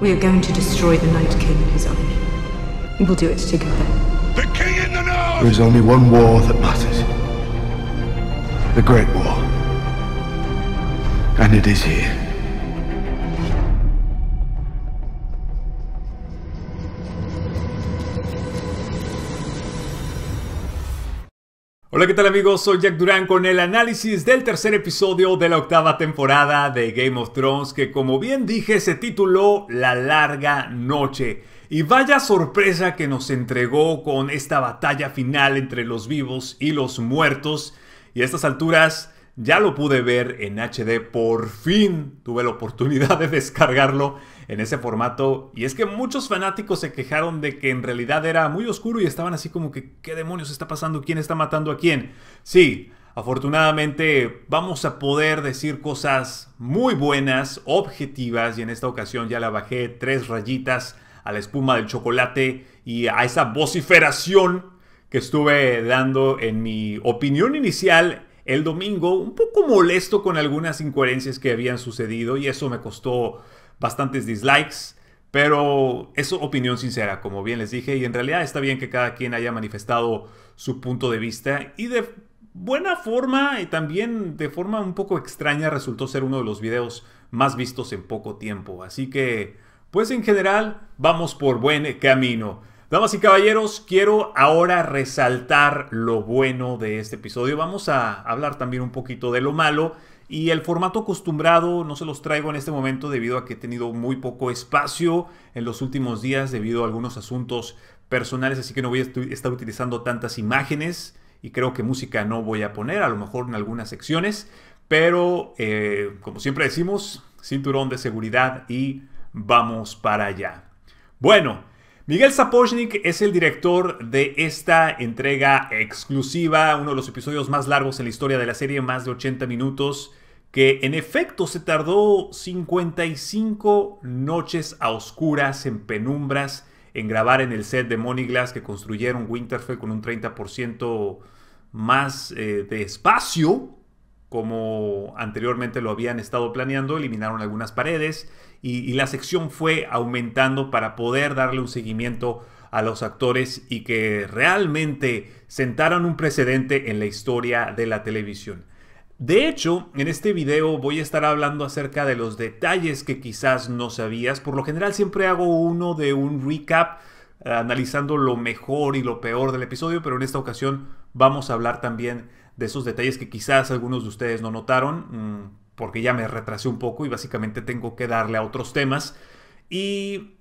We are going to destroy the Night King and his army. We'll do it together. The King in the North! There is only one war that matters. The Great War. And it is here. Hola, ¿qué tal amigos? Soy Jack Durán con el análisis del tercer episodio de la octava temporada de Game of Thrones que como bien dije se tituló La larga noche. Y vaya sorpresa que nos entregó con esta batalla final entre los vivos y los muertos. Y a estas alturas ya lo pude ver en HD, por fin tuve la oportunidad de descargarlo en ese formato. Y es que muchos fanáticos se quejaron de que en realidad era muy oscuro y estaban así como que, ¿qué demonios está pasando? ¿Quién está matando a quién? Sí, Afortunadamente vamos a poder decir cosas muy buenas, objetivas, y en esta ocasión ya la bajé tres rayitas a la espuma del chocolate y a esa vociferación que estuve dando en mi opinión inicial el domingo, un poco molesto con algunas incoherencias que habían sucedido y eso me costó bastantes dislikes, pero es opinión sincera, como bien les dije, y en realidad está bien que cada quien haya manifestado su punto de vista y de buena forma y también de forma un poco extraña resultó ser uno de los videos más vistos en poco tiempo. Así que, pues en general, vamos por buen camino. Damas y caballeros, quiero ahora resaltar lo bueno de este episodio. Vamos a hablar también un poquito de lo malo y el formato acostumbrado no se los traigo en este momento debido a que he tenido muy poco espacio en los últimos días debido a algunos asuntos personales, así que no voy a estar utilizando tantas imágenes y creo que música no voy a poner, a lo mejor en algunas secciones, pero eh, como siempre decimos, cinturón de seguridad y vamos para allá. Bueno, Miguel Sapochnik es el director de esta entrega exclusiva, uno de los episodios más largos en la historia de la serie, más de 80 minutos que en efecto se tardó 55 noches a oscuras, en penumbras, en grabar en el set de Glass que construyeron Winterfell con un 30% más eh, de espacio, como anteriormente lo habían estado planeando, eliminaron algunas paredes y, la sección fue aumentando para poder darle un seguimiento a los actores y que realmente sentaron un precedente en la historia de la televisión. De hecho, en este video voy a estar hablando acerca de los detalles que quizás no sabías. Por lo general siempre hago uno de un recap eh, analizando lo mejor y lo peor del episodio, pero en esta ocasión vamos a hablar también de esos detalles que quizás algunos de ustedes no notaron, mm, porque ya me retrasé un poco y básicamente tengo que darle a otros temas. Y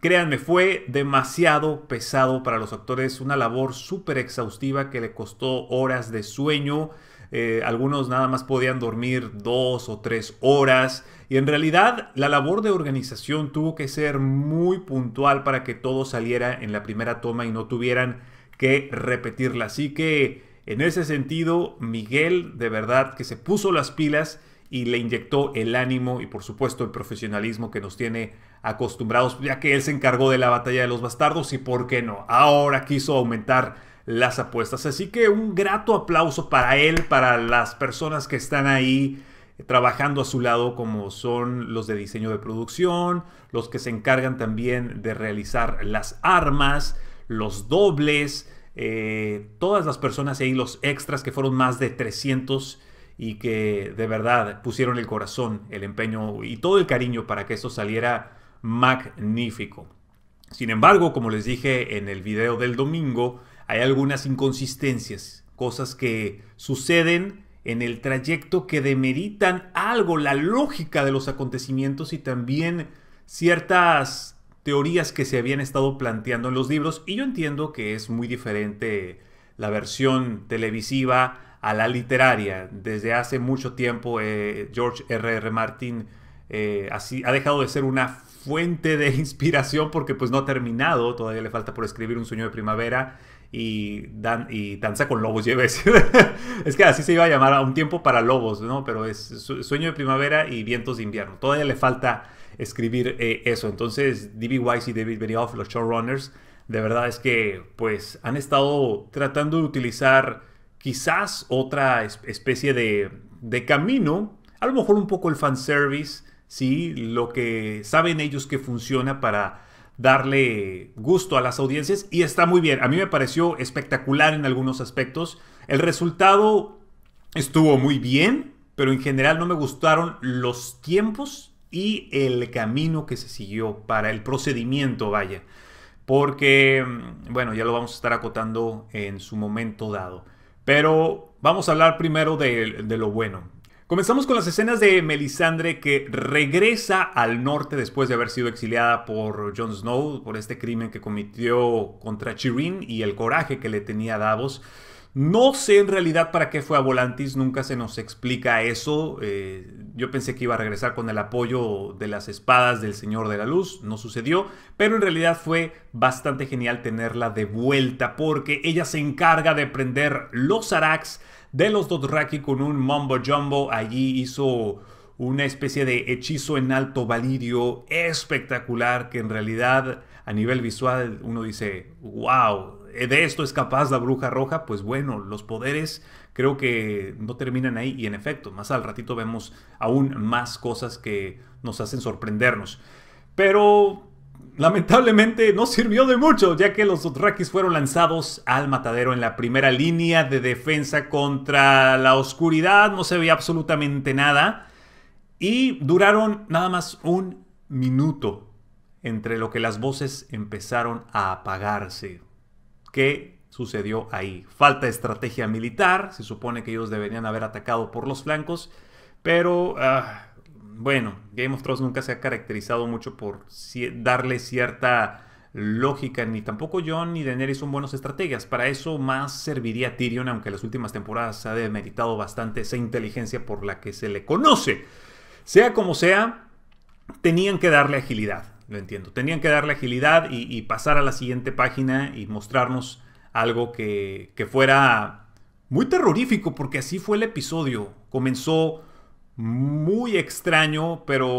créanme, fue demasiado pesado para los actores, una labor súper exhaustiva que le costó horas de sueño eh, algunos nada más podían dormir dos o tres horas. Y en realidad la labor de organización tuvo que ser muy puntual para que todo saliera en la primera toma y no tuvieran que repetirla. Así que en ese sentido, Miguel de verdad que se puso las pilas y le inyectó el ánimo y por supuesto el profesionalismo que nos tiene acostumbrados, ya que él se encargó de la batalla de los bastardos y por qué no, ahora quiso aumentar las apuestas. Así que un grato aplauso para él, para las personas que están ahí trabajando a su lado, como son los de diseño de producción, los que se encargan también de realizar las armas, los dobles, eh, todas las personas ahí, los extras, que fueron más de 300 y que de verdad pusieron el corazón, el empeño y todo el cariño para que esto saliera magnífico. Sin embargo, como les dije en el video del domingo, hay algunas inconsistencias, cosas que suceden en el trayecto que demeritan algo, la lógica de los acontecimientos y también ciertas teorías que se habían estado planteando en los libros. Y yo entiendo que es muy diferente la versión televisiva a la literaria. Desde hace mucho tiempo eh, George R. R. Martin eh, así, ha dejado de ser una fuente de inspiración porque pues no ha terminado, todavía le falta por escribir Un sueño de primavera y, dan, y danza con lobos, lleves es que así se iba a llamar a un tiempo para lobos, ¿no? Pero es sueño de primavera y vientos de invierno. Todavía le falta escribir eh, eso. Entonces, D.B. Weiss y David Benioff, los showrunners, de verdad es que pues han estado tratando de utilizar quizás otra especie de, de camino, a lo mejor un poco el fanservice, ¿sí? Lo que saben ellos que funciona para darle gusto a las audiencias y está muy bien. A mí me pareció espectacular en algunos aspectos. El resultado estuvo muy bien, pero en general no me gustaron los tiempos y el camino que se siguió para el procedimiento, vaya. Porque, mm, bueno, ya lo vamos a estar acotando en su momento dado. Pero vamos a hablar primero de, de lo bueno. Comenzamos con las escenas de Melisandre que regresa al norte después de haber sido exiliada por Jon Snow por este crimen que cometió contra Chirin y el coraje que le tenía Davos. No sé en realidad para qué fue a Volantis, nunca se nos explica eso. Eh, yo pensé que iba a regresar con el apoyo de las espadas del Señor de la Luz, no sucedió, pero en realidad fue bastante genial tenerla de vuelta porque ella se encarga de prender los Arax de los Dothraki con un mumbo jumbo. Allí hizo una especie de hechizo en alto valirio espectacular que en realidad a nivel visual uno dice, wow, de esto es capaz la bruja roja, pues bueno, los poderes creo que no terminan ahí y en efecto, más al ratito vemos aún más cosas que nos hacen sorprendernos. Pero lamentablemente no sirvió de mucho, ya que los Dothrakis fueron lanzados al matadero en la primera línea de defensa contra la oscuridad, no se veía absolutamente nada, y duraron nada más un minuto entre lo que las voces empezaron a apagarse. ¿Qué sucedió ahí? Falta estrategia militar, se supone que ellos deberían haber atacado por los flancos, pero... Ah, bueno, Game of Thrones nunca se ha caracterizado mucho por darle cierta lógica, ni tampoco John ni Daenerys son buenos estrategias. Para eso más serviría Tyrion, aunque en las últimas temporadas ha demeritado bastante esa inteligencia por la que se le conoce. Sea como sea, tenían que darle agilidad, lo entiendo. Tenían que darle agilidad y, pasar a la siguiente página y mostrarnos algo que fuera muy terrorífico, porque así fue el episodio. Comenzó muy extraño, pero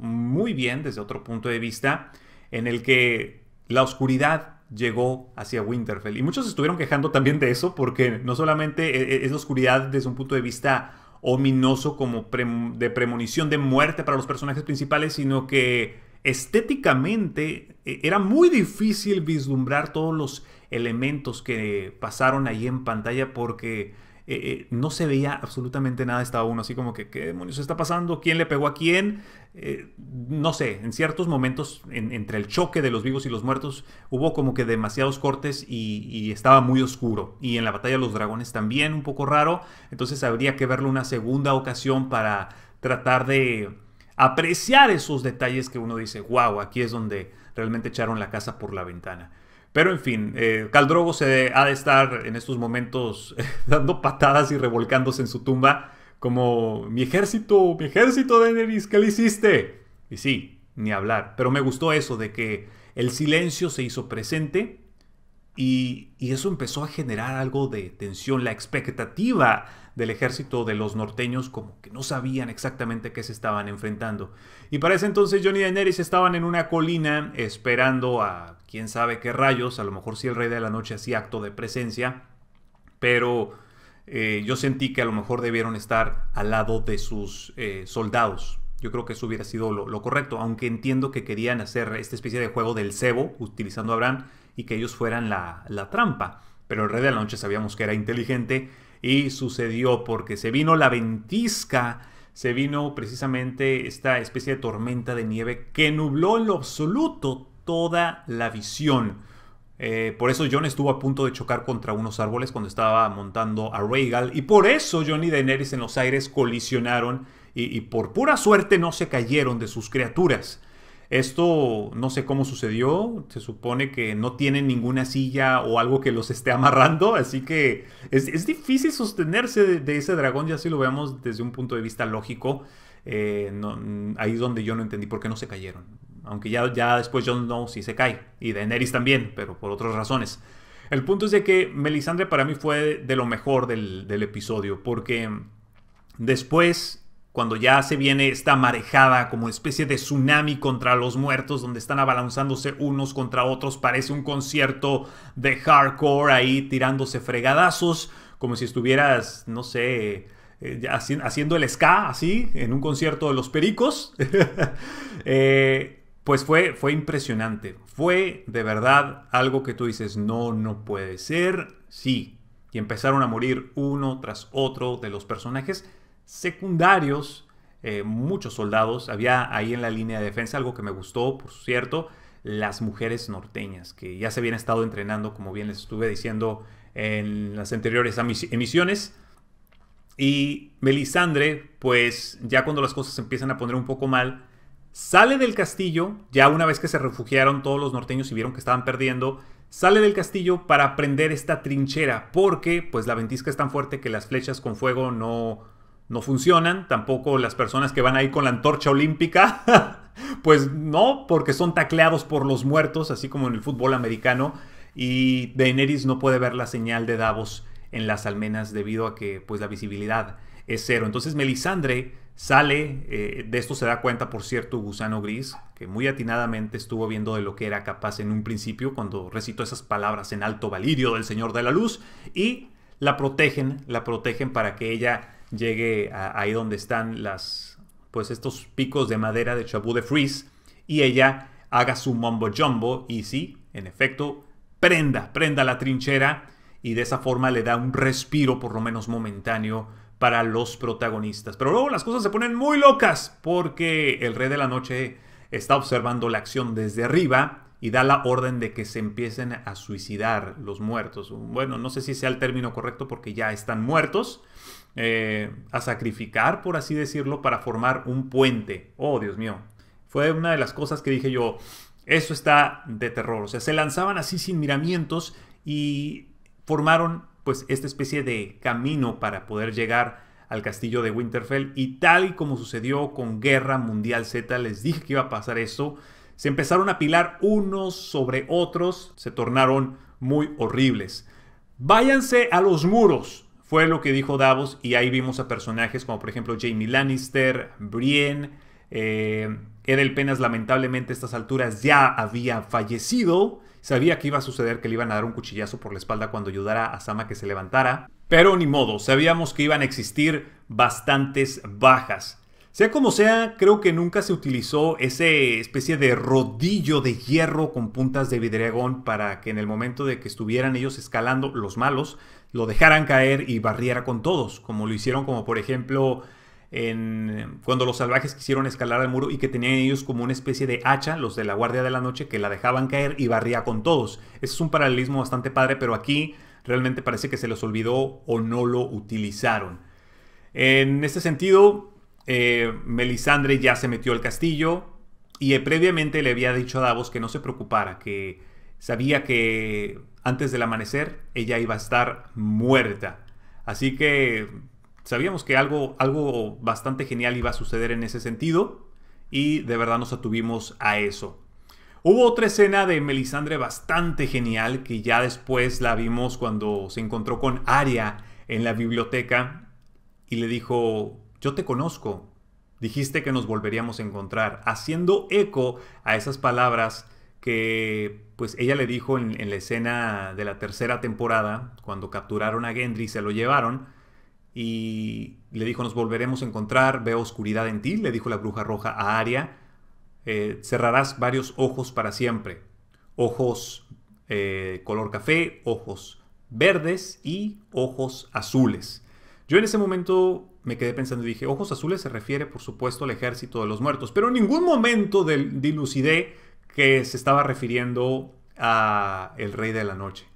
muy bien desde otro punto de vista, en el que la oscuridad llegó hacia Winterfell. Y muchos estuvieron quejando también de eso, porque no solamente e, e, es la oscuridad desde un punto de vista ominoso como de premonición de muerte para los personajes principales, sino que estéticamente e, era muy difícil vislumbrar todos los elementos que pasaron ahí en pantalla porque eh, eh, no se veía absolutamente nada, estaba uno así como que, ¿qué demonios está pasando? ¿Quién le pegó a quién? Eh, no sé, en ciertos momentos, entre el choque de los vivos y los muertos, hubo como que demasiados cortes y, y estaba muy oscuro. Y en la batalla de los dragones también, un poco raro, entonces habría que verlo una segunda ocasión para tratar de apreciar esos detalles que uno dice, wow, aquí es donde realmente echaron la casa por la ventana. Pero en fin, eh, Caldrogo se ha de estar en estos momentos dando patadas y revolcándose en su tumba como mi ejército, mi ejército de ¿qué le hiciste? Y sí, ni hablar. Pero me gustó eso de que el silencio se hizo presente y, y eso empezó a generar algo de tensión, la expectativa del ejército de los norteños como que no sabían exactamente qué se estaban enfrentando. Y para ese entonces Johnny y Daenerys estaban en una colina esperando a quién sabe qué rayos, a lo mejor si el Rey de la Noche hacía acto de presencia, pero eh, yo sentí que a lo mejor debieron estar al lado de sus eh, soldados. Yo creo que eso hubiera sido lo, correcto, aunque entiendo que querían hacer esta especie de juego del cebo, utilizando a Bran, y que ellos fueran la, la trampa. Pero el Rey de la Noche sabíamos que era inteligente y sucedió porque se vino la ventisca, se vino precisamente esta especie de tormenta de nieve que nubló en lo absoluto toda la visión. Eh, por eso John estuvo a punto de chocar contra unos árboles cuando estaba montando a Regal y por eso John y Daenerys en los aires colisionaron y por pura suerte no se cayeron de sus criaturas. Esto no sé cómo sucedió, se supone que no tienen ninguna silla o algo que los esté amarrando, así que es, difícil sostenerse de, ese dragón, ya si lo vemos desde un punto de vista lógico, eh, mm, ahí es donde yo no entendí por qué no se cayeron. Aunque ya, ya después yo no si se cae, y de Daenerys también, pero por otras razones. El punto es de que Melisandre para mí fue de lo mejor del, del episodio, porque después cuando ya se viene esta marejada como especie de tsunami contra los muertos, donde están abalanzándose unos contra otros, parece un concierto de hardcore ahí tirándose fregadazos, como si estuvieras, no sé, eh, haciendo el ska así, en un concierto de los Pericos. Eh, pues fue, fue impresionante, fue de verdad algo que tú dices, no, no puede ser, sí. Y empezaron a morir uno tras otro de los personajes secundarios, eh, muchos soldados. Había ahí en la línea de defensa algo que me gustó, por cierto, las mujeres norteñas, que ya se habían estado entrenando, como bien les estuve diciendo en las anteriores emisiones. Y Melisandre, pues ya cuando las cosas empiezan a poner un poco mal, sale del castillo, ya una vez que se refugiaron todos los norteños y vieron que estaban perdiendo, sale del castillo para prender esta trinchera, porque pues la ventisca es tan fuerte que las flechas con fuego no, no funcionan, tampoco las personas que van ahí con la antorcha olímpica, pues no, porque son tacleados por los muertos, así como en el fútbol americano, y Daenerys no puede ver la señal de Davos en las almenas debido a que pues la visibilidad es cero. Entonces Melisandre sale, eh, de esto se da cuenta por cierto Gusano Gris, que muy atinadamente estuvo viendo de lo que era capaz en un principio cuando recitó esas palabras en alto valirio del Señor de la Luz, y la protegen, la protegen para que ella llegue ahí donde están las, pues estos picos de madera de Chabú de Freeze y ella haga su mumbo jumbo y sí, en efecto, prenda, prenda la trinchera y de esa forma le da un respiro por lo menos momentáneo para los protagonistas. Pero luego las cosas se ponen muy locas porque el rey de la noche está observando la acción desde arriba y da la orden de que se empiecen a suicidar los muertos. Bueno, no sé si sea el término correcto porque ya están muertos, eh, a sacrificar, por así decirlo, para formar un puente. Oh, Dios mío. Fue una de las cosas que dije yo, eso está de terror. O sea, se lanzaban así sin miramientos y formaron pues esta especie de camino para poder llegar al castillo de Winterfell y tal y como sucedió con Guerra Mundial Z, les dije que iba a pasar eso, se empezaron a pilar unos sobre otros, se tornaron muy horribles. Váyanse a los muros, fue lo que dijo Davos y ahí vimos a personajes como por ejemplo Jamie Lannister, Brienne, eh, Edel Penas lamentablemente a estas alturas ya había fallecido, sabía que iba a suceder que le iban a dar un cuchillazo por la espalda cuando ayudara a Sama que se levantara, pero ni modo, sabíamos que iban a existir bastantes bajas. Sea como sea, creo que nunca se utilizó ese especie de rodillo de hierro con puntas de vidriagón para que en el momento de que estuvieran ellos escalando los malos, lo dejaran caer y barriera con todos, como lo hicieron como por ejemplo en, cuando los salvajes quisieron escalar al muro y que tenían ellos como una especie de hacha, los de la Guardia de la Noche, que la dejaban caer y barría con todos. Ese es un paralelismo bastante padre, pero aquí realmente parece que se les olvidó o no lo utilizaron. En este sentido, eh, Melisandre ya se metió al castillo y eh, previamente le había dicho a Davos que no se preocupara, que Sabía que antes del amanecer ella iba a estar muerta. Así que sabíamos que algo, algo bastante genial iba a suceder en ese sentido y de verdad nos atuvimos a eso. Hubo otra escena de Melisandre bastante genial que ya después la vimos cuando se encontró con Aria en la biblioteca y le dijo, yo te conozco, dijiste que nos volveríamos a encontrar, haciendo eco a esas palabras que pues ella le dijo en, la escena de la tercera temporada, cuando capturaron a Gendry y se lo llevaron, y le dijo, nos volveremos a encontrar, veo oscuridad en ti, le dijo la bruja roja a Aria, eh, cerrarás varios ojos para siempre, ojos eh, color café, ojos verdes y ojos azules. Yo en ese momento me quedé pensando y dije, ojos azules se refiere por supuesto al ejército de los muertos, pero en ningún momento del dilucidé que se estaba refiriendo a el Rey de la Noche,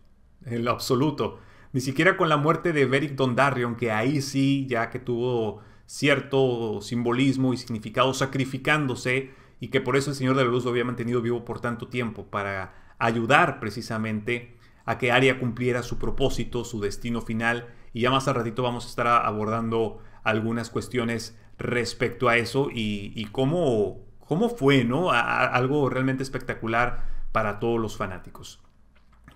el absoluto. Ni siquiera con la muerte de Beric Dondarrion, que ahí sí, ya que tuvo cierto simbolismo y significado sacrificándose, y que por eso el Señor de la Luz lo había mantenido vivo por tanto tiempo, para ayudar precisamente a que Aria cumpliera su propósito, su destino final, y ya más al ratito vamos a estar abordando algunas cuestiones respecto a eso y, y cómo cómo fue, ¿no? algo realmente espectacular para todos los fanáticos.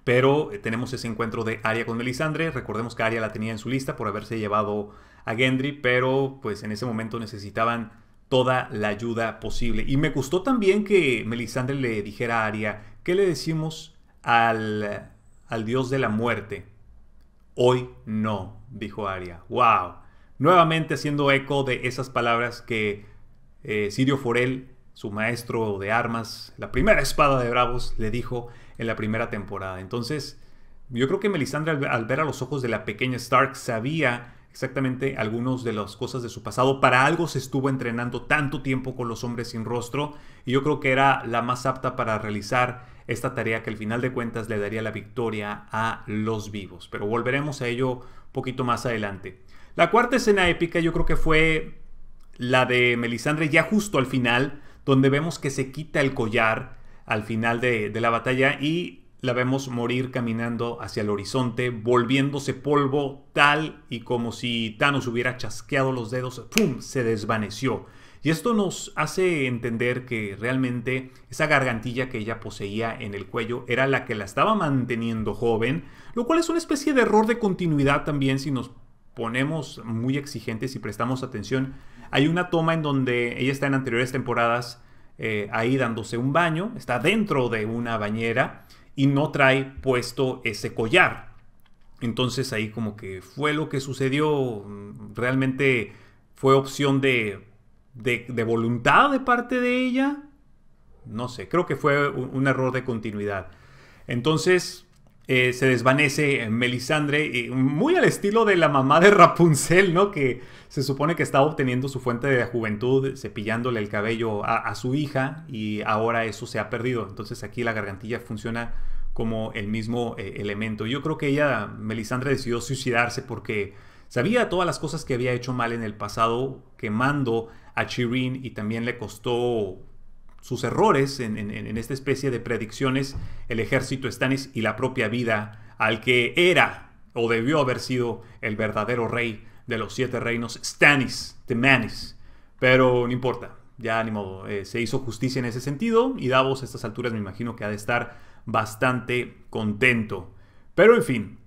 Pero eh, tenemos ese encuentro de Aria con Melisandre. Recordemos que Aria la tenía en su lista por haberse llevado a Gendry, pero pues en ese momento necesitaban toda la ayuda posible. Y me gustó también que Melisandre le dijera a Arya, ¿qué le decimos al, al dios de la muerte? Hoy no, dijo Aria. ¡Wow! Nuevamente haciendo eco de esas palabras que eh, Sirio Forel su maestro de armas, la primera espada de Bravos, le dijo en la primera temporada. Entonces, yo creo que Melisandre al, ver a los ojos de la pequeña Stark sabía exactamente algunas de las cosas de su pasado. Para algo se estuvo entrenando tanto tiempo con los hombres sin rostro y yo creo que era la más apta para realizar esta tarea que al final de cuentas le daría la victoria a los vivos. Pero volveremos a ello un poquito más adelante. La cuarta escena épica yo creo que fue la de Melisandre ya justo al final donde vemos que se quita el collar al final de, la batalla y la vemos morir caminando hacia el horizonte, volviéndose polvo tal y como si Thanos hubiera chasqueado los dedos, ¡pum! se desvaneció. Y esto nos hace entender que realmente esa gargantilla que ella poseía en el cuello era la que la estaba manteniendo joven, lo cual es una especie de error de continuidad también si nos ponemos muy exigentes y prestamos atención, hay una toma en donde ella está en anteriores temporadas eh, ahí dándose un baño, está dentro de una bañera y no trae puesto ese collar. Entonces ahí como que fue lo que sucedió, realmente fue opción de, voluntad de parte de ella, no sé, creo que fue un error de continuidad. Entonces, eh, se desvanece eh, Melisandre, eh, muy al estilo de la mamá de Rapunzel, ¿no? Que se supone que estaba obteniendo su fuente de juventud, cepillándole el cabello a, su hija, y ahora eso se ha perdido. Entonces aquí la gargantilla funciona como el mismo elemento. Yo creo que ella, Melisandre, decidió suicidarse porque sabía todas las cosas que había hecho mal en el pasado, quemando a Chirin, y también le costó sus errores en, esta especie de predicciones, el ejército Stannis y la propia vida al que era o debió haber sido el verdadero rey de los siete reinos, Stannis, Manis. Pero no importa, ya ni modo, eh, se hizo justicia en ese sentido y Davos a estas alturas me imagino que ha de estar bastante contento. Pero en fin,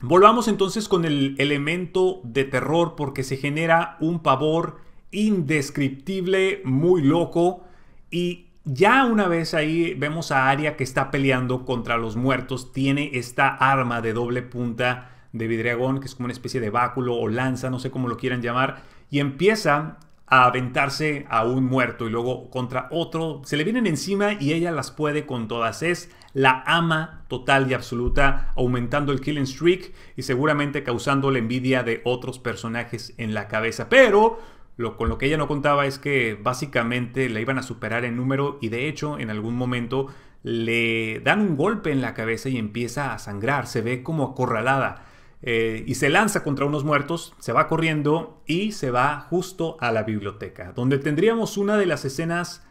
volvamos entonces con el elemento de terror porque se genera un pavor indescriptible, muy loco, y ya una vez ahí vemos a Aria que está peleando contra los muertos, tiene esta arma de doble punta de vidriagón, que es como una especie de báculo o lanza, no sé cómo lo quieran llamar, y empieza a aventarse a un muerto y luego contra otro, se le vienen encima y ella las puede con todas. Es la ama total y absoluta, aumentando el killing streak y seguramente causando la envidia de otros personajes en la cabeza. Pero lo, con lo que ella no contaba es que básicamente la iban a superar en número y de hecho en algún momento le dan un golpe en la cabeza y empieza a sangrar, se ve como acorralada eh, y se lanza contra unos muertos, se va corriendo y se va justo a la biblioteca, donde tendríamos una de las escenas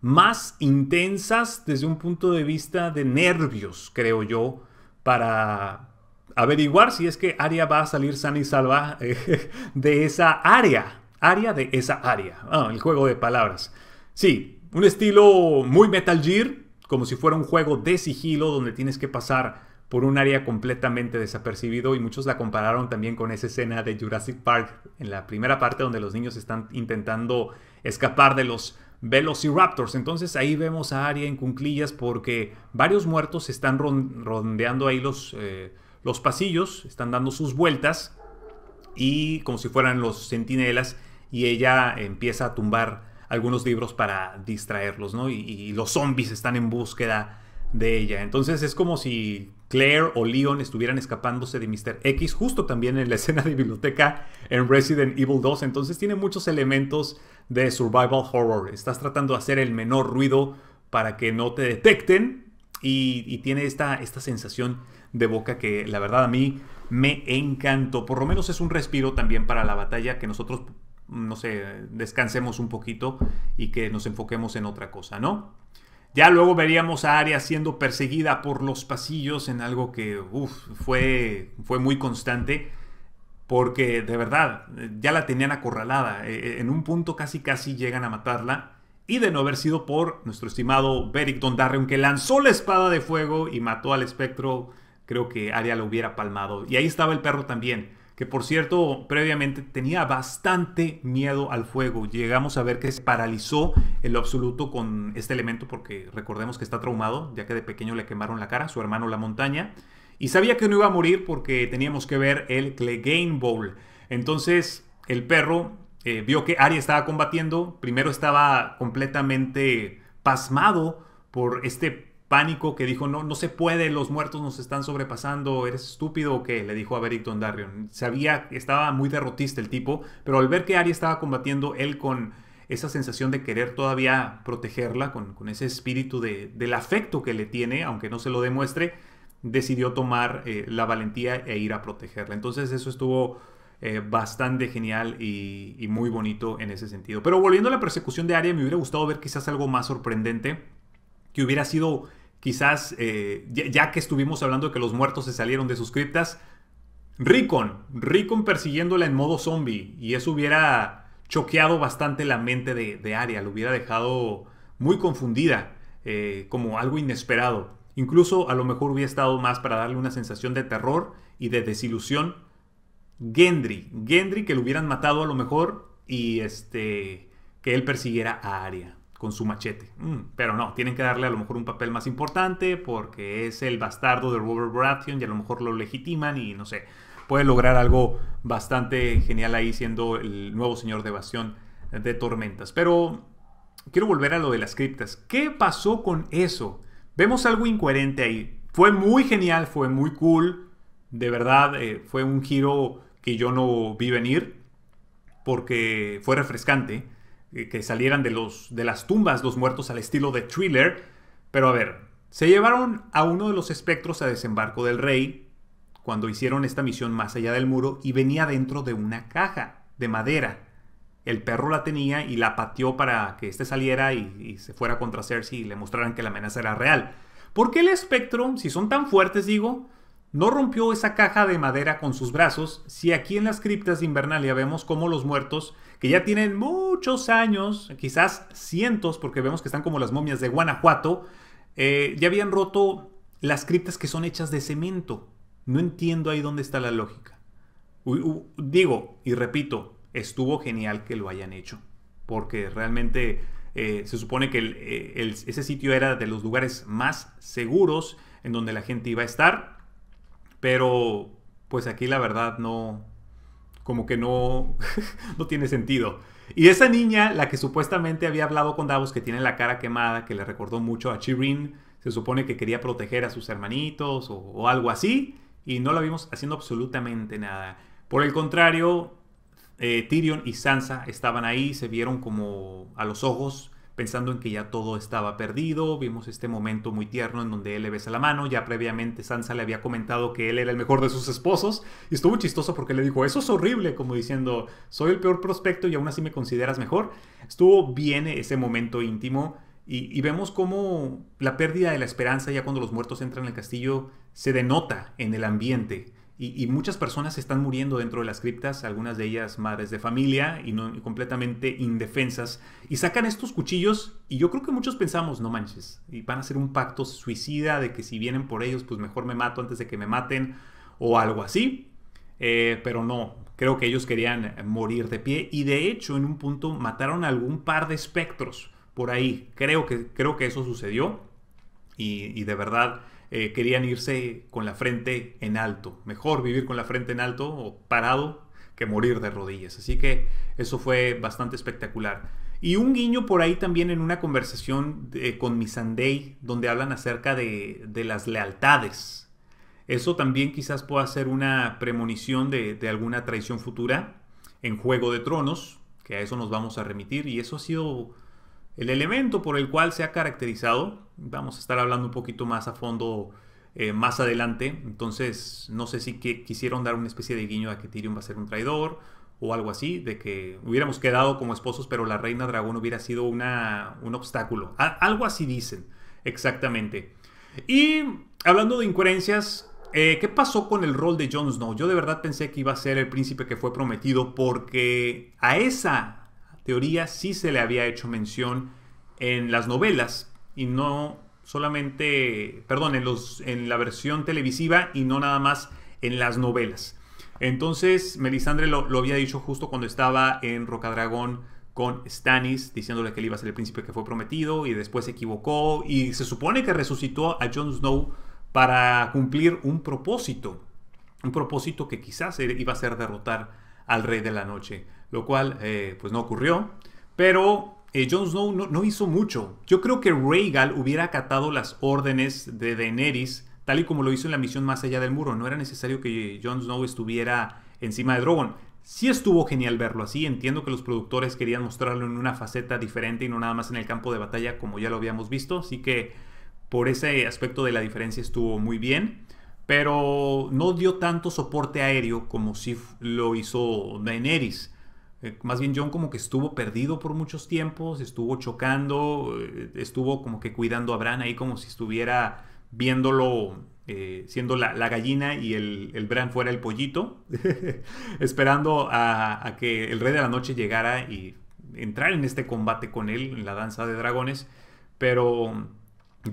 más intensas desde un punto de vista de nervios, creo yo, para averiguar si es que Aria va a salir sana y salva eh, de esa área área de esa área. Ah, el juego de palabras. Sí, un estilo muy Metal Gear, como si fuera un juego de sigilo donde tienes que pasar por un área completamente desapercibido y muchos la compararon también con esa escena de Jurassic Park en la primera parte donde los niños están intentando escapar de los Velociraptors. Entonces ahí vemos a Aria en cunclillas porque varios muertos están rondeando ahí los, eh, los pasillos, están dando sus vueltas y como si fueran los centinelas y ella empieza a tumbar algunos libros para distraerlos, ¿no? Y, los zombies están en búsqueda de ella. Entonces es como si Claire o Leon estuvieran escapándose de Mr. X, justo también en la escena de biblioteca en Resident Evil 2. Entonces tiene muchos elementos de survival horror. Estás tratando de hacer el menor ruido para que no te detecten y, tiene esta, esta sensación de boca que la verdad a mí me encantó. Por lo menos es un respiro también para la batalla que nosotros no sé, descansemos un poquito y que nos enfoquemos en otra cosa, ¿no? Ya luego veríamos a Aria siendo perseguida por los pasillos en algo que fue, fue muy constante, porque de verdad ya la tenían acorralada. E, e, en un punto casi casi llegan a matarla. Y de no haber sido por nuestro estimado Beric Dondarrion, que lanzó la espada de fuego y mató al espectro, creo que Aria lo hubiera palmado. Y ahí estaba el perro también que por cierto previamente tenía bastante miedo al fuego. Llegamos a ver que se paralizó en lo absoluto con este elemento porque recordemos que está traumado, ya que de pequeño le quemaron la cara, su hermano la montaña, y sabía que no iba a morir porque teníamos que ver el Clegane Bowl. Entonces el perro eh, vio que Arya estaba combatiendo, primero estaba completamente pasmado por este pánico que dijo, no, no se puede, los muertos nos están sobrepasando, eres estúpido o qué, le dijo a Beric Dondarrion. Sabía, estaba muy derrotista el tipo, pero al ver que Arya estaba combatiendo, él con esa sensación de querer todavía protegerla, con, ese espíritu de, del afecto que le tiene, aunque no se lo demuestre, decidió tomar eh, la valentía e ir a protegerla. Entonces eso estuvo eh, bastante genial y, y muy bonito en ese sentido. Pero volviendo a la persecución de Arya, me hubiera gustado ver quizás algo más sorprendente, que hubiera sido quizás eh, ya, que estuvimos hablando de que los muertos se salieron de sus criptas, Ricon, Ricon persiguiéndola en modo zombie, y eso hubiera choqueado bastante la mente de, Aria, lo hubiera dejado muy confundida, eh, como algo inesperado. Incluso a lo mejor hubiera estado más para darle una sensación de terror y de desilusión. Gendry, Gendry que lo hubieran matado a lo mejor y este que él persiguiera a Aria con su machete. Mm, pero no, tienen que darle a lo mejor un papel más importante porque es el bastardo de Robert Baratheon y a lo mejor lo legitiman y no sé, puede lograr algo bastante genial ahí siendo el nuevo señor de bastión de tormentas. Pero quiero volver a lo de las criptas. ¿Qué pasó con eso? Vemos algo incoherente ahí. Fue muy genial, fue muy cool. De verdad, eh, fue un giro que yo no vi venir porque fue refrescante. Eh, que salieran de, los, de las tumbas los muertos al estilo de thriller. Pero a ver, se llevaron a uno de los espectros a desembarco del rey cuando hicieron esta misión más allá del muro y venía dentro de una caja de madera. El perro la tenía y la pateó para que éste saliera y, se fuera contra Cersei y le mostraran que la amenaza era real. ¿Por qué el espectro, si son tan fuertes, digo, no rompió esa caja de madera con sus brazos si aquí en las criptas de Invernalia vemos como los muertos que ya tienen muchos años, quizás cientos, porque vemos que están como las momias de Guanajuato, eh, ya habían roto las criptas que son hechas de cemento. No entiendo ahí dónde está la lógica. digo y repito, estuvo genial que lo hayan hecho, porque realmente eh, se supone que eh, ese sitio era de los lugares más seguros en donde la gente iba a estar, pero pues aquí la verdad no, como que no, no tiene sentido. Y esa niña, la que supuestamente había hablado con Davos, que tiene la cara quemada, que le recordó mucho a Chirin, se supone que quería proteger a sus hermanitos o, algo así, y no la vimos haciendo absolutamente nada. Por el contrario, eh, Tyrion y Sansa estaban ahí, se vieron como a los ojos, pensando en que ya todo estaba perdido. Vimos este momento muy tierno en donde él le besa la mano. Ya previamente Sansa le había comentado que él era el mejor de sus esposos. Y estuvo chistoso porque le dijo, eso es horrible, como diciendo, soy el peor prospecto y aún así me consideras mejor. Estuvo bien ese momento íntimo. Y, vemos cómo la pérdida de la esperanza ya cuando los muertos entran el castillo se denota en el ambiente. Y, muchas personas están muriendo dentro de las criptas, algunas de ellas madres de familia y completamente indefensas. Y sacan estos cuchillos y yo creo que muchos pensamos, no manches, y van a hacer un pacto suicida de que si vienen por ellos, pues mejor me mato antes de que me maten o algo así. Eh, pero no, creo que ellos querían morir de pie y de hecho en un punto mataron a algún par de espectros por ahí. Creo que, creo que eso sucedió y de verdad eh, querían irse con la frente en alto. Mejor vivir con la frente en alto o parado que morir de rodillas. Así que eso fue bastante espectacular. Y un guiño por ahí también en una conversación eh, con Misandei, donde hablan acerca de, de, las lealtades. Eso también quizás pueda ser una premonición de, de alguna traición futura en Juego de Tronos, que a eso nos vamos a remitir. Y eso ha sido el elemento por el cual se ha caracterizado, vamos a estar hablando un poquito más a fondo eh, más adelante, entonces no sé si que quisieron dar una especie de guiño a que Tyrion va a ser un traidor o algo así, de que hubiéramos quedado como esposos, pero la reina dragón hubiera sido una, un obstáculo. algo así dicen, exactamente. Y hablando de incoherencias, eh, ¿qué pasó con el rol de Jon Snow? Yo de verdad pensé que iba a ser el príncipe que fue prometido porque a esa teoría sí se le había hecho mención en las novelas y no solamente, perdón, en, la versión televisiva y no nada más en las novelas. Entonces, Melisandre lo, lo había dicho justo cuando estaba en Rocadragón con Stannis, diciéndole que él iba a ser el príncipe que fue prometido y después se equivocó y se supone que resucitó a Jon Snow para cumplir un propósito, un propósito que quizás er, iba a ser derrotar al Rey de la Noche lo cual eh, pues no ocurrió. Pero eh, Jon Snow no, no, hizo mucho. Yo creo que Rhaegal hubiera acatado las órdenes de Daenerys tal y como lo hizo en la misión más allá del muro. No era necesario que Jon Snow estuviera encima de Drogon. Sí estuvo genial verlo así, entiendo que los productores querían mostrarlo en una faceta diferente y no nada más en el campo de batalla como ya lo habíamos visto, así que por ese aspecto de la diferencia estuvo muy bien, pero no dio tanto soporte aéreo como si lo hizo Daenerys. Eh, más bien John como que estuvo perdido por muchos tiempos, estuvo chocando, eh, estuvo como que cuidando a Bran ahí como si estuviera viéndolo eh, siendo la, gallina y el, el, Bran fuera el pollito, esperando a, a, que el Rey de la Noche llegara y entrar en este combate con él, en la danza de dragones, pero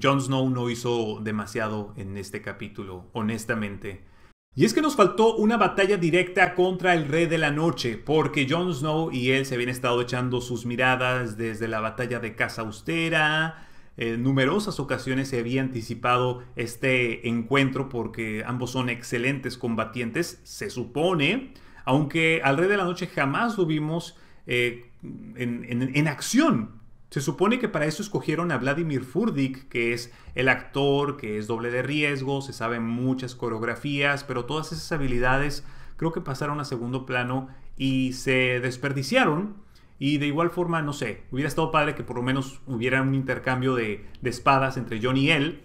Jon Snow no hizo demasiado en este capítulo, honestamente. Y es que nos faltó una batalla directa contra el Rey de la Noche, porque Jon Snow y él se habían estado echando sus miradas desde la batalla de Casa Austera. En eh, numerosas ocasiones se había anticipado este encuentro porque ambos son excelentes combatientes, se supone, aunque al Rey de la Noche jamás lo vimos eh, en acción. Se supone que para eso escogieron a Vladimir Furdik, que es el actor, que es doble de riesgo, se sabe muchas coreografías, pero todas esas habilidades creo que pasaron a segundo plano y se desperdiciaron. Y de igual forma, no sé, hubiera estado padre que por lo menos hubiera un intercambio de, espadas entre John y él,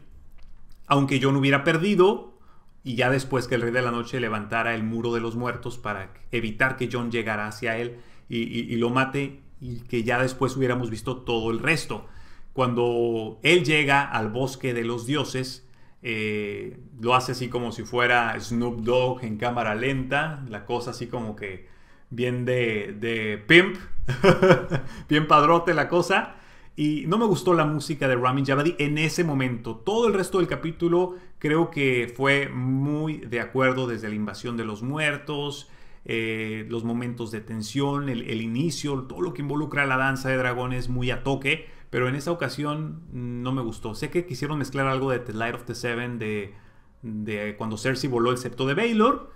aunque John hubiera perdido y ya después que el Rey de la Noche levantara el muro de los muertos para evitar que John llegara hacia él y lo mate, y que ya después hubiéramos visto todo el resto. Cuando él llega al bosque de los dioses, eh, lo hace así como si fuera Snoop Dogg en cámara lenta, la cosa así como que bien de, de pimp, bien padrote la cosa. Y no me gustó la música de Ramin Javadi en ese momento. Todo el resto del capítulo creo que fue muy de acuerdo desde la invasión de los muertos, eh, los momentos de tensión, el, inicio, todo lo que involucra la danza de dragones muy a toque, pero en esa ocasión no me gustó. Sé que quisieron mezclar algo de The Light of the Seven, de, cuando Cersei voló el septo de Baylor,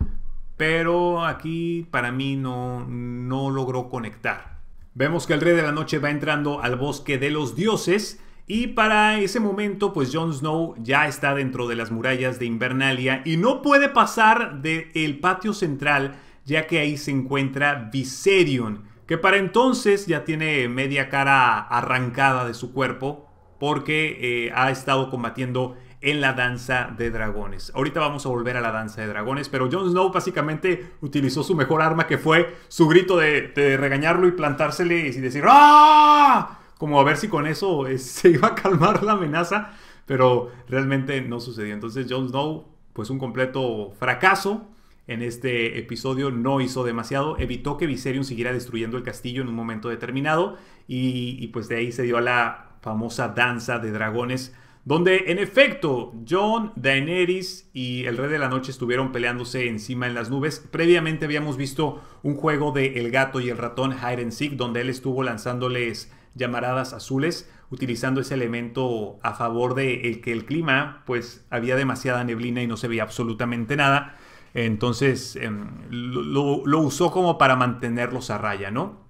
pero aquí para mí no, no logró conectar. Vemos que el Rey de la Noche va entrando al bosque de los dioses. Y para ese momento, pues Jon Snow ya está dentro de las murallas de Invernalia y no puede pasar del patio central ya que ahí se encuentra Viserion, que para entonces ya tiene media cara arrancada de su cuerpo porque eh, ha estado combatiendo en la danza de dragones. Ahorita vamos a volver a la danza de dragones, pero Jon Snow básicamente utilizó su mejor arma que fue su grito de, regañarlo y plantársele y decir ¡Ah! Como a ver si con eso eh, se iba a calmar la amenaza, pero realmente no sucedió. Entonces Jon Snow, pues un completo fracaso en este episodio no hizo demasiado, evitó que Viserion siguiera destruyendo el castillo en un momento determinado y, pues de ahí se dio a la famosa danza de dragones donde en efecto John, Daenerys y el Rey de la Noche estuvieron peleándose encima en las nubes. Previamente habíamos visto un juego de El Gato y el Ratón Hide and Seek, donde él estuvo lanzándoles llamaradas azules, utilizando ese elemento a favor de el que el clima, pues había demasiada neblina y no se veía absolutamente nada. Entonces em, lo, usó como para mantenerlos a raya, ¿no?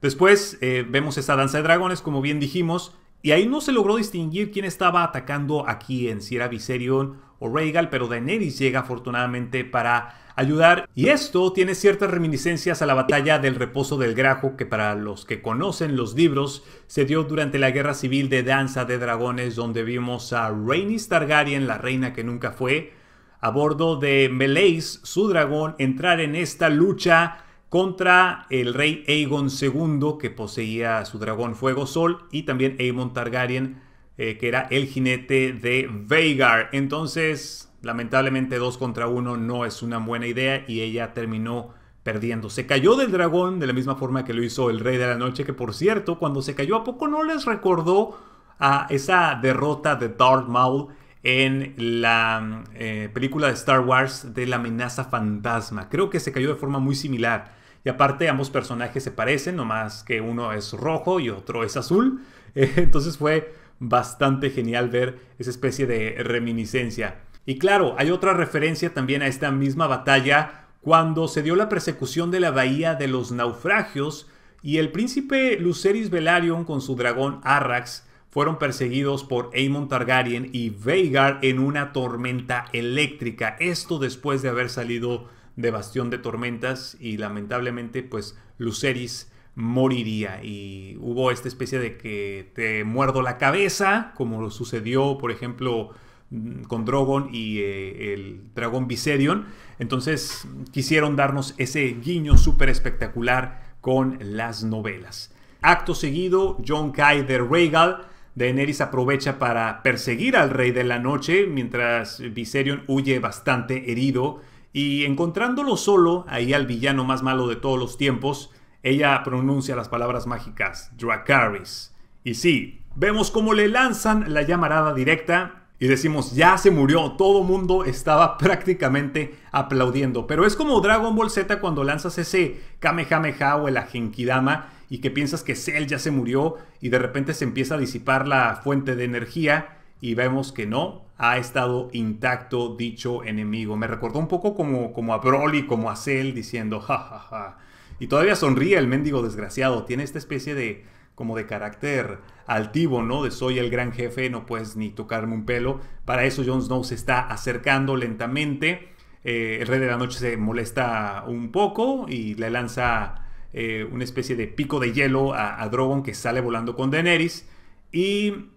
Después eh, vemos esa danza de dragones, como bien dijimos, y ahí no se logró distinguir quién estaba atacando a quién, si era Viserion o Rhaegal, pero Daenerys llega afortunadamente para ayudar. Y esto tiene ciertas reminiscencias a la batalla del reposo del Grajo, que para los que conocen los libros, se dio durante la guerra civil de Danza de Dragones, donde vimos a Rhaenys Targaryen, la reina que nunca fue, a bordo de Meleis, su dragón, entrar en esta lucha contra el rey Aegon II, que poseía su dragón Fuego Sol, y también Aemon Targaryen, eh, que era el jinete de Veigar. Entonces, lamentablemente, dos contra uno no es una buena idea y ella terminó perdiendo. Se cayó del dragón de la misma forma que lo hizo el Rey de la Noche, que por cierto, cuando se cayó, ¿a poco no les recordó a esa derrota de Darth Maul? en la eh, película de Star Wars de la amenaza fantasma. Creo que se cayó de forma muy similar. Y aparte ambos personajes se parecen, nomás que uno es rojo y otro es azul. entonces fue bastante genial ver esa especie de reminiscencia. Y claro, hay otra referencia también a esta misma batalla cuando se dio la persecución de la bahía de los naufragios y el príncipe Luceris Velaryon con su dragón Arrax fueron perseguidos por Aemon Targaryen y Veigar en una tormenta eléctrica. Esto después de haber salido de Bastión de Tormentas y lamentablemente pues Luceris moriría y hubo esta especie de que te muerdo la cabeza, como sucedió por ejemplo mm, con Drogon y eh, el dragón Viserion. Entonces quisieron darnos ese guiño súper espectacular con las novelas. Acto seguido, John Kai de Regal Daenerys aprovecha para perseguir al Rey de la Noche mientras Viserion huye bastante herido y encontrándolo solo, ahí al villano más malo de todos los tiempos, ella pronuncia las palabras mágicas Dracaris. Y sí, vemos cómo le lanzan la llamarada directa y decimos, ya se murió, todo mundo estaba prácticamente aplaudiendo. Pero es como Dragon Ball Z cuando lanzas ese Kamehameha o el Agenkidama y que piensas que Cell ya se murió y de repente se empieza a disipar la fuente de energía y vemos que no, ha estado intacto dicho enemigo. Me recordó un poco como, como a Broly, como a Cell diciendo ja, Ja, ja. Y todavía sonríe el mendigo desgraciado, tiene esta especie de como de carácter altivo, ¿no? De soy el gran jefe, no puedes ni tocarme un pelo. Para eso Jon Snow se está acercando lentamente. Eh, el Rey de la Noche se molesta un poco y le lanza eh, una especie de pico de hielo a, Drogon que sale volando con Daenerys. Y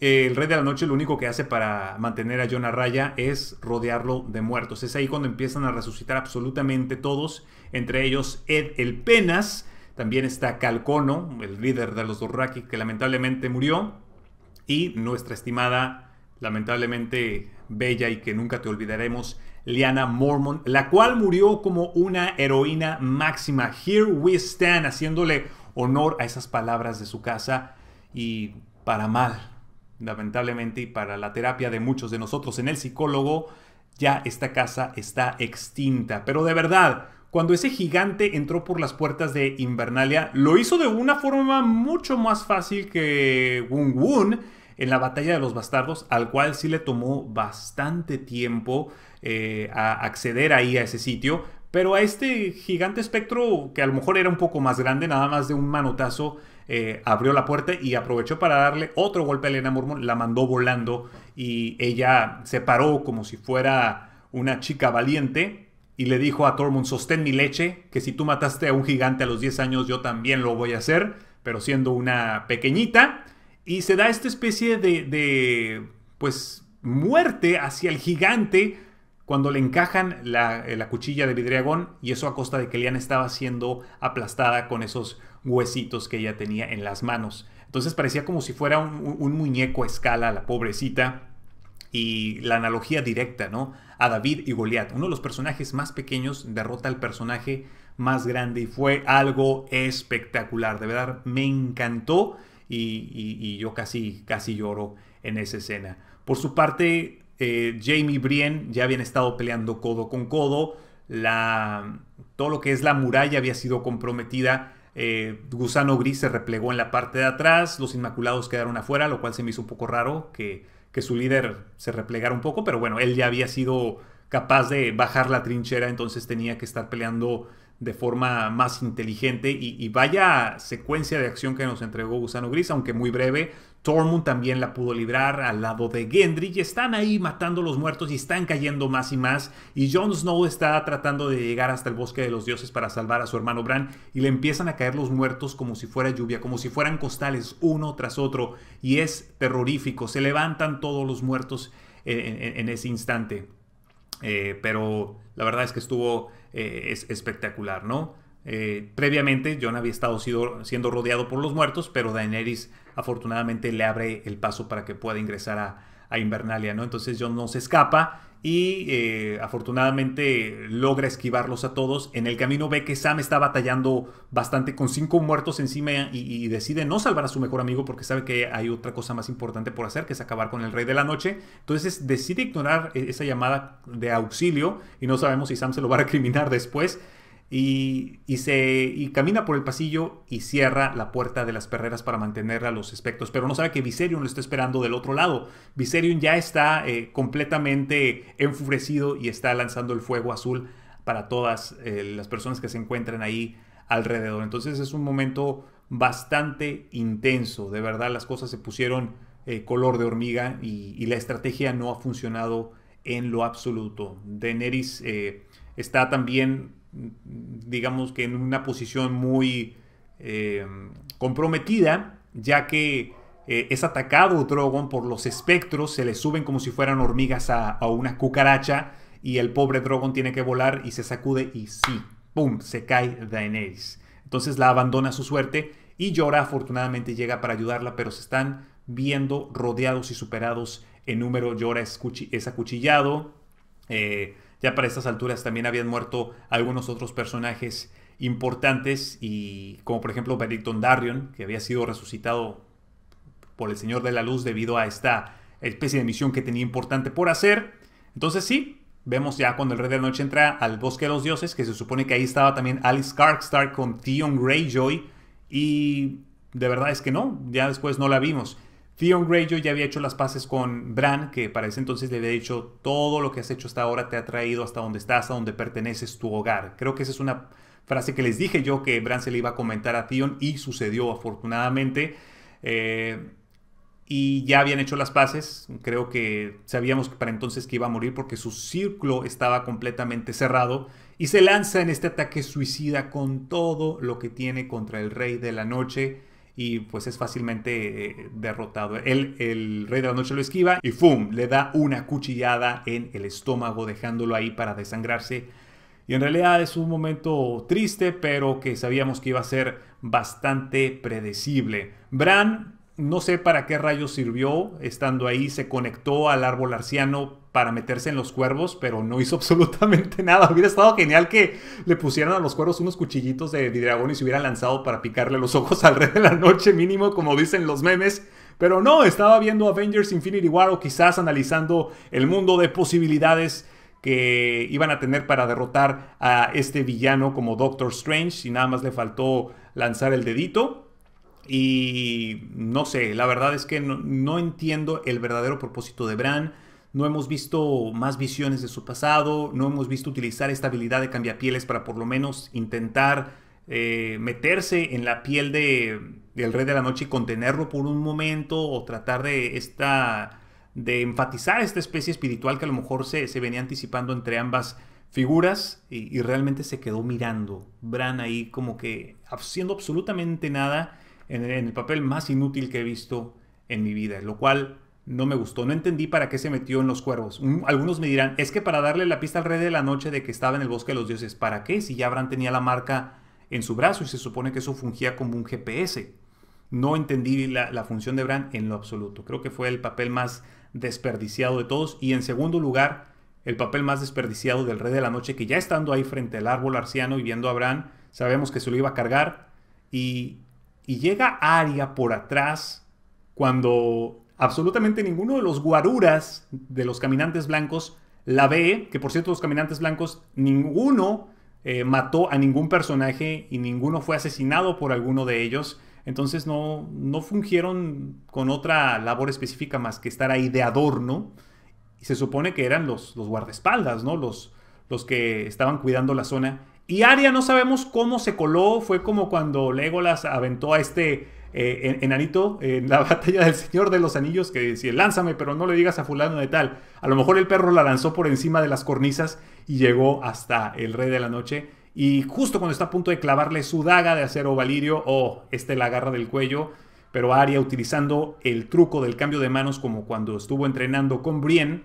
eh, el Rey de la Noche lo único que hace para mantener a Jon a raya es rodearlo de muertos. Es ahí cuando empiezan a resucitar absolutamente todos, entre ellos Ed el Penas. También está Calcono, el líder de los Dorraki, que lamentablemente murió. Y nuestra estimada, lamentablemente bella y que nunca te olvidaremos, Liana Mormon, la cual murió como una heroína máxima. Here we stand, haciéndole honor a esas palabras de su casa y para mal, lamentablemente, y para la terapia de muchos de nosotros en el psicólogo, ya esta casa está extinta. Pero de verdad, cuando ese gigante entró por las puertas de Invernalia, lo hizo de una forma mucho más fácil que Wun Wun en la batalla de los bastardos, al cual sí le tomó bastante tiempo eh, a acceder ahí a ese sitio. Pero a este gigante espectro, que a lo mejor era un poco más grande, nada más de un manotazo, eh, abrió la puerta y aprovechó para darle otro golpe a Elena Mormon, la mandó volando y ella se paró como si fuera una chica valiente y le dijo a Tormund, sostén mi leche, que si tú mataste a un gigante a los 10 años yo también lo voy a hacer, pero siendo una pequeñita. Y se da esta especie de, de pues, muerte hacia el gigante cuando le encajan eh, la, cuchilla de vidriagón y eso a costa de que Lian estaba siendo aplastada con esos huesitos que ella tenía en las manos. Entonces parecía como si fuera un, muñeco a escala, la pobrecita, y la analogía directa, ¿no? A David y Goliat. Uno de los personajes más pequeños derrota al personaje más grande y fue algo espectacular. De verdad, me encantó y, yo casi, casi lloro en esa escena. Por su parte, eh, Jamie Brien ya habían estado peleando codo con codo, la, todo lo que es la muralla había sido comprometida. Eh, Gusano Gris se replegó en la parte de atrás, los Inmaculados quedaron afuera, lo cual se me hizo un poco raro que, su líder se replegara un poco, pero bueno, él ya había sido capaz de bajar la trinchera, entonces tenía que estar peleando de forma más inteligente y, vaya secuencia de acción que nos entregó Gusano Gris, aunque muy breve, Tormund también la pudo librar al lado de Gendry y están ahí matando los muertos y están cayendo más y más. Y Jon Snow está tratando de llegar hasta el bosque de los dioses para salvar a su hermano Bran y le empiezan a caer los muertos como si fuera lluvia, como si fueran costales uno tras otro. Y es terrorífico, se levantan todos los muertos en, ese instante. Eh, pero la verdad es que estuvo eh, espectacular, ¿no? Eh, previamente, Jon había estado siendo rodeado por los muertos, pero Daenerys afortunadamente le abre el paso para que pueda ingresar a, Invernalia, ¿no? Entonces Jon no se escapa y eh, afortunadamente logra esquivarlos a todos. En el camino ve que Sam está batallando bastante con cinco muertos encima y, y, decide no salvar a su mejor amigo porque sabe que hay otra cosa más importante por hacer, que es acabar con el Rey de la Noche. Entonces decide ignorar e-, esa llamada de auxilio y no sabemos si Sam se lo va a recriminar después y, se, camina por el pasillo y cierra la puerta de las perreras para mantener a los espectros. Pero no sabe que Viserion lo está esperando del otro lado. Viserion ya está eh, completamente enfurecido y está lanzando el fuego azul para todas eh, las personas que se encuentran ahí alrededor. Entonces es un momento bastante intenso. De verdad las cosas se pusieron eh, color de hormiga y, la estrategia no ha funcionado en lo absoluto. Daenerys está también digamos que en una posición muy eh, comprometida, ya que eh, es atacado Drogon por los espectros, se le suben como si fueran hormigas a, una cucaracha y el pobre Drogon tiene que volar y se sacude y sí, ¡pum!, se cae Daenerys. Entonces la abandona a su suerte y llora afortunadamente llega para ayudarla, pero se están viendo rodeados y superados en número. Llora es, es acuchillado. Eh, ya para estas alturas también habían muerto algunos otros personajes importantes, y como por ejemplo Benedicton Darion que había sido resucitado por el Señor de la Luz debido a esta especie de misión que tenía importante por hacer. Entonces sí, vemos ya cuando el Rey de la Noche entra al Bosque de los Dioses, que se supone que ahí estaba también Alice Karkstar con Theon Greyjoy, y de verdad es que no, ya después no la vimos. Theon Greyjoy ya había hecho las paces con Bran, que para ese entonces le había dicho todo lo que has hecho hasta ahora te ha traído hasta donde estás, a donde perteneces tu hogar. Creo que esa es una frase que les dije yo que Bran se le iba a comentar a Theon y sucedió afortunadamente. Eh, y ya habían hecho las paces, creo que sabíamos que para entonces que iba a morir porque su círculo estaba completamente cerrado y se lanza en este ataque suicida con todo lo que tiene contra el Rey de la Noche y pues es fácilmente eh, derrotado. el rey de la noche lo esquiva y ¡fum! Le da una cuchillada en el estómago dejándolo ahí para desangrarse. Y en realidad es un momento triste, pero que sabíamos que iba a ser bastante predecible. Bran, no sé para qué rayos sirvió estando ahí, se conectó al árbol arciano para meterse en los cuervos, pero no hizo absolutamente nada. Hubiera estado genial que le pusieran a los cuervos unos cuchillitos de dragón y se hubieran lanzado para picarle los ojos al de la noche mínimo, como dicen los memes. Pero no, estaba viendo Avengers Infinity War o quizás analizando el mundo de posibilidades que iban a tener para derrotar a este villano como Doctor Strange y nada más le faltó lanzar el dedito. Y no sé, la verdad es que no, no entiendo el verdadero propósito de Bran no hemos visto más visiones de su pasado, no hemos visto utilizar esta habilidad de cambiapieles para por lo menos intentar eh, meterse en la piel del Rey de la Noche y contenerlo por un momento o tratar de esta de enfatizar esta especie espiritual que a lo mejor se, venía anticipando entre ambas figuras y, realmente se quedó mirando Bran ahí como que haciendo absolutamente nada en, en el papel más inútil que he visto en mi vida, lo cual no me gustó, no entendí para qué se metió en los cuervos. Algunos me dirán, es que para darle la pista al rey de la noche de que estaba en el bosque de los dioses, ¿para qué? Si ya Abraham tenía la marca en su brazo y se supone que eso fungía como un GPS. No entendí la, función de Bran en lo absoluto. Creo que fue el papel más desperdiciado de todos. Y en segundo lugar, el papel más desperdiciado del Rey de la Noche, que ya estando ahí frente al árbol arciano y viendo a Abraham. sabemos que se lo iba a cargar. Y, y llega Aria por atrás cuando absolutamente ninguno de los guaruras de los caminantes blancos la ve, que por cierto los caminantes blancos, ninguno eh, mató a ningún personaje y ninguno fue asesinado por alguno de ellos. Entonces no, no fungieron con otra labor específica más que estar ahí de adorno. Y se supone que eran los, los guardaespaldas, ¿no? Los, los que estaban cuidando la zona. Y Aria no sabemos cómo se coló, fue como cuando Legolas aventó a este eh, en Anito, en la batalla del Señor de los Anillos que decía, lánzame, pero no le digas a fulano de tal. A lo mejor el perro la lanzó por encima de las cornisas y llegó hasta el Rey de la Noche. Y justo cuando está a punto de clavarle su daga de acero valirio, oh, este la agarra del cuello. Pero Arya utilizando el truco del cambio de manos como cuando estuvo entrenando con Brienne,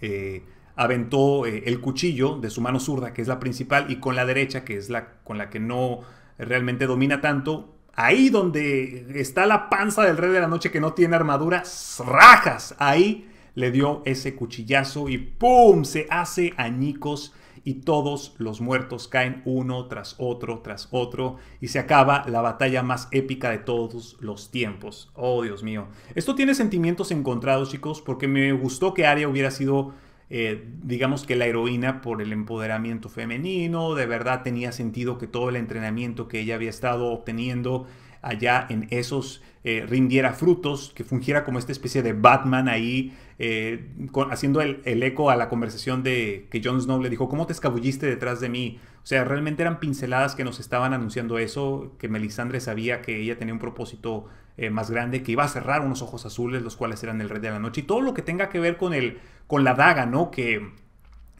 eh, aventó eh, el cuchillo de su mano zurda, que es la principal, y con la derecha, que es la con la que no realmente domina tanto, Ahí donde está la panza del rey de la noche que no tiene armadura, rajas. Ahí le dio ese cuchillazo y ¡pum! Se hace añicos y todos los muertos caen uno tras otro, tras otro, y se acaba la batalla más épica de todos los tiempos. Oh, Dios mío. Esto tiene sentimientos encontrados, chicos, porque me gustó que Arya hubiera sido eh, digamos que la heroína por el empoderamiento femenino, de verdad tenía sentido que todo el entrenamiento que ella había estado obteniendo allá en esos eh, rindiera frutos, que fungiera como esta especie de Batman ahí, eh, haciendo el, el, eco a la conversación de que Jon Snow le dijo, ¿cómo te escabulliste detrás de mí? O sea, realmente eran pinceladas que nos estaban anunciando eso, que Melisandre sabía que ella tenía un propósito eh, más grande, que iba a cerrar unos ojos azules, los cuales eran el rey de la noche, y todo lo que tenga que ver con, el, con la daga, ¿no? Que,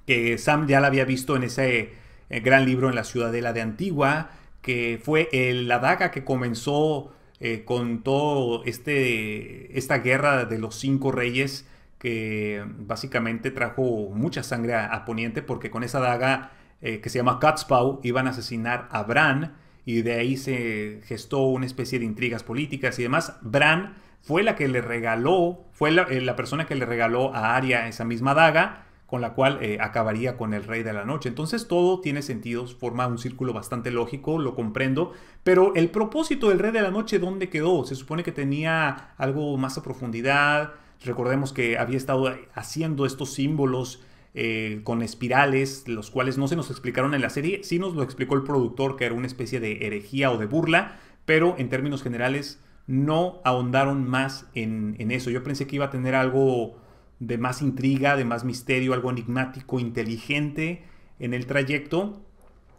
que Sam ya la había visto en ese eh, gran libro en la ciudadela de Antigua, que fue la daga que comenzó eh, con todo este, esta guerra de los cinco reyes, que básicamente trajo mucha sangre a Poniente, porque con esa daga eh, que se llama Catspaw iban a asesinar a Bran y de ahí se gestó una especie de intrigas políticas y demás. Bran fue la que le regaló, fue la, eh, persona que le regaló a Arya esa misma daga con la cual eh, acabaría con el Rey de la Noche. Entonces todo tiene sentido, forma un círculo bastante lógico, lo comprendo, pero el propósito del Rey de la Noche, ¿dónde quedó? Se supone que tenía algo más a profundidad, recordemos que había estado haciendo estos símbolos eh, con espirales, los cuales no se nos explicaron en la serie, sí nos lo explicó el productor, que era una especie de herejía o de burla, pero en términos generales no ahondaron más en, eso. Yo pensé que iba a tener algo de más intriga, de más misterio, algo enigmático, inteligente en el trayecto,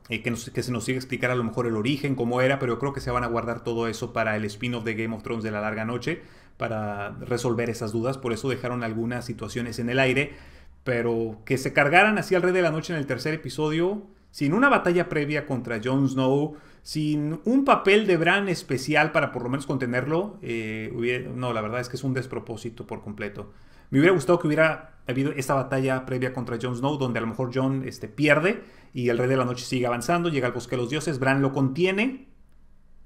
eh, que, que, se nos sigue explicar a lo mejor el origen, cómo era, pero yo creo que se van a guardar todo eso para el spin-off de Game of Thrones de la larga noche, para resolver esas dudas, por eso dejaron algunas situaciones en el aire. Pero que se cargaran así al Rey de la Noche en el tercer episodio, sin una batalla previa contra Jon Snow, sin un papel de Bran especial para por lo menos contenerlo, eh, no, la verdad es que es un despropósito por completo. Me hubiera gustado que hubiera habido esta batalla previa contra Jon Snow, donde a lo mejor Jon este, pierde y el Rey de la Noche sigue avanzando, llega al Bosque de los Dioses, Bran lo contiene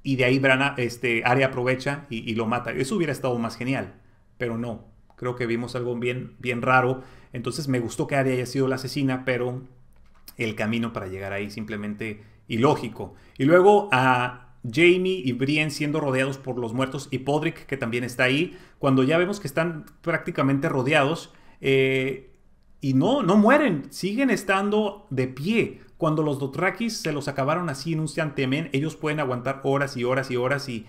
y de ahí Bran, este, Arya aprovecha y, lo mata. Eso hubiera estado más genial, pero no. Creo que vimos algo bien, bien raro entonces me gustó que Aria haya sido la asesina, pero el camino para llegar ahí simplemente ilógico. Y luego a Jamie y Brienne siendo rodeados por los muertos y Podrick que también está ahí, cuando ya vemos que están prácticamente rodeados eh, y no, no mueren, siguen estando de pie. Cuando los Dothrakis se los acabaron así en un santiamén, ellos pueden aguantar horas y horas y horas y,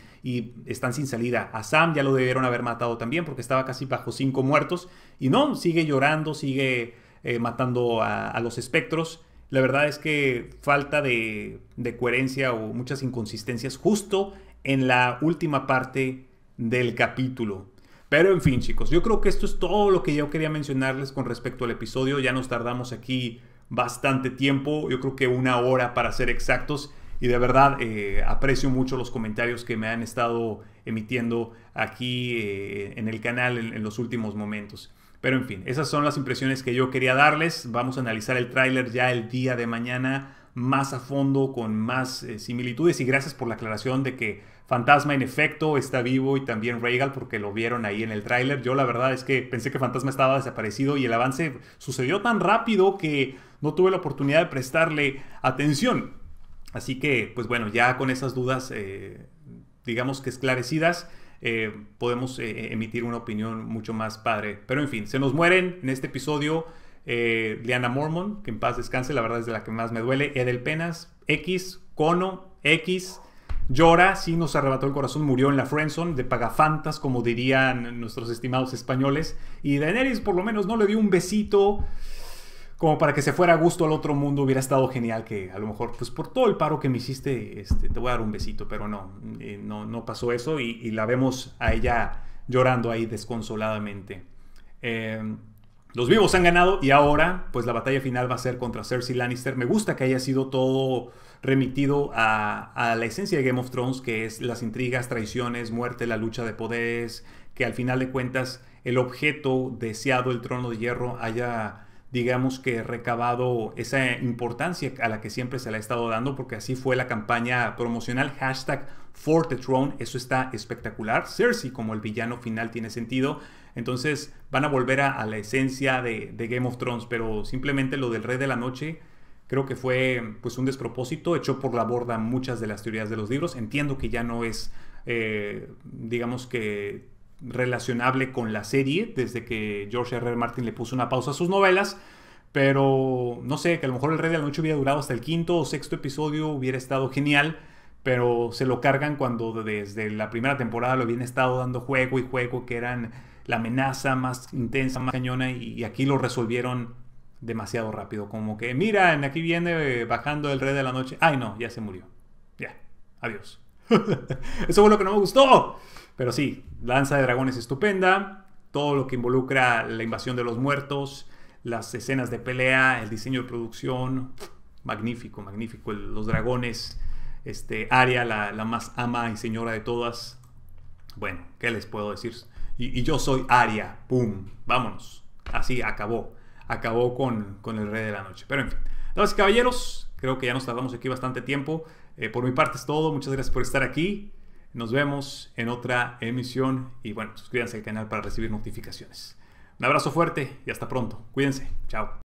están sin salida. A Sam ya lo debieron haber matado también porque estaba casi bajo cinco muertos. Y no, sigue llorando, sigue eh, matando a, los espectros. La verdad es que falta de, de coherencia o muchas inconsistencias justo en la última parte del capítulo. Pero en fin, chicos, yo creo que esto es todo lo que yo quería mencionarles con respecto al episodio. Ya nos tardamos aquí bastante tiempo, yo creo que una hora para ser exactos. Y de verdad eh, aprecio mucho los comentarios que me han estado emitiendo aquí eh, en el canal en, los últimos momentos. Pero en fin, esas son las impresiones que yo quería darles. Vamos a analizar el tráiler ya el día de mañana más a fondo, con más eh, similitudes. Y gracias por la aclaración de que Fantasma en efecto está vivo y también Regal, porque lo vieron ahí en el tráiler. Yo la verdad es que pensé que Fantasma estaba desaparecido y el avance sucedió tan rápido que no tuve la oportunidad de prestarle atención. Así que, pues bueno, ya con esas dudas, eh, digamos que esclarecidas, eh, podemos eh, emitir una opinión mucho más padre. Pero en fin, se nos mueren en este episodio Liana Mormon, que en paz descanse, la verdad es de la que más me duele, Edel Penas, X, Cono, X, Llora, sí nos arrebató el corazón, murió en la Friendzone, de pagafantas, como dirían nuestros estimados españoles, y Daenerys por lo menos no le dio un besito como para que se fuera a gusto al otro mundo, hubiera estado genial que a lo mejor, pues por todo el paro que me hiciste, este, te voy a dar un besito, pero no, eh, no, pasó eso y, la vemos a ella llorando ahí desconsoladamente. Em, los vivos han ganado y ahora, pues la batalla final va a ser contra Cersei Lannister. Me gusta que haya sido todo remitido a, a la esencia de Game of Thrones, que es las intrigas, traiciones, muerte, la lucha de poderes, que al final de cuentas el objeto deseado, el trono de hierro, haya digamos que recabado esa importancia a la que siempre se la ha estado dando, porque así fue la campaña promocional hashtag For the Throne. Eso está espectacular. Cersei como el villano final tiene sentido. Entonces van a volver a, la esencia de, Game of Thrones, pero simplemente lo del Rey de la Noche creo que fue pues un despropósito, echó por la borda muchas de las teorías de los libros. Entiendo que ya no es, eh, digamos que relacionable con la serie desde que George R. Martin le puso una pausa a sus novelas. Pero no sé, que a lo mejor el Rey de la Noche hubiera durado hasta el quinto o sexto episodio, hubiera estado genial. Pero se lo cargan cuando desde la primera temporada lo habían estado dando juego y juego, que eran la amenaza más intensa, más cañona, y aquí lo resolvieron demasiado rápido. Como que, mira, aquí viene eh, bajando el Rey de la Noche. Ay, no, ya se murió. Ya, adiós. Eso fue lo que no me gustó. Pero sí, lanza de Dragones estupenda, todo lo que involucra la invasión de los muertos, las escenas de pelea, el diseño de producción, magnífico, magnífico. Los dragones, este, Aria, la, más ama y señora de todas. Bueno, ¿qué les puedo decir? Y, yo soy Aria, ¡pum! Vámonos. Así acabó. Acabó con, el Rey de la Noche. Pero en fin, damas caballeros, creo que ya nos tardamos aquí bastante tiempo. Eh, por mi parte es todo. Muchas gracias por estar aquí. Nos vemos en otra emisión y bueno, suscríbanse al canal para recibir notificaciones. Un abrazo fuerte y hasta pronto. Cuídense. Chao.